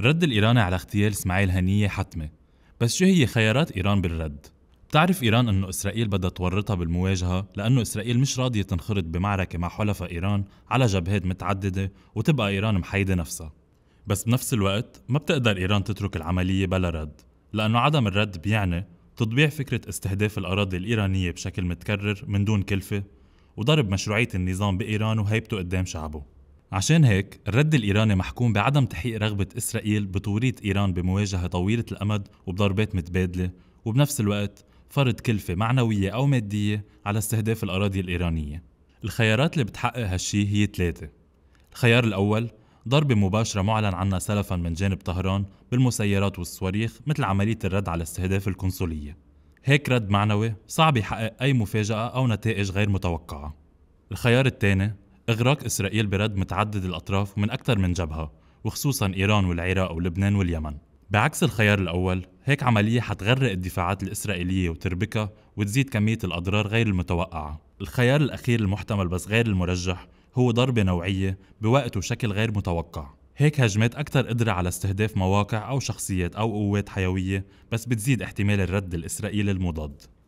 الرد الإيراني على اغتيال اسماعيل هنية حتمي بس شو هي خيارات إيران بالرد؟ بتعرف إيران أنه إسرائيل بدها تورطها بالمواجهة لأنه إسرائيل مش راضية تنخرط بمعركة مع حلفاء إيران على جبهات متعددة وتبقى إيران محيدة نفسها بس بنفس الوقت ما بتقدر إيران تترك العملية بلا رد لأنه عدم الرد بيعني تطبيع فكرة استهداف الأراضي الإيرانية بشكل متكرر من دون كلفة وضرب مشروعية النظام بإيران وهيبته قدام شعبه عشان هيك الرد الإيراني محكوم بعدم تحقيق رغبة إسرائيل بتوريط إيران بمواجهة طويلة الأمد وبضربات متبادلة وبنفس الوقت فرض كلفة معنوية أو مادية على استهداف الأراضي الإيرانية الخيارات اللي بتحقق هالشي هي ثلاثة الخيار الأول ضربة مباشرة معلن عنها سلفا من جانب طهران بالمسيرات والصواريخ مثل عملية الرد على استهداف القنصلية هيك رد معنوي صعب يحقق أي مفاجأة أو نتائج غير متوقعة الخيار الثاني إغراق إسرائيل برد متعدد الأطراف من أكثر من جبهة وخصوصا إيران والعراق ولبنان واليمن بعكس الخيار الأول هيك عملية حتغرق الدفاعات الإسرائيلية وتربكها وتزيد كمية الأضرار غير المتوقعة الخيار الأخير المحتمل بس غير المرجح هو ضربة نوعية بوقت وشكل غير متوقع هيك هجمات أكثر قدرة على استهداف مواقع أو شخصيات أو قوات حيوية بس بتزيد احتمال الرد الإسرائيلي المضاد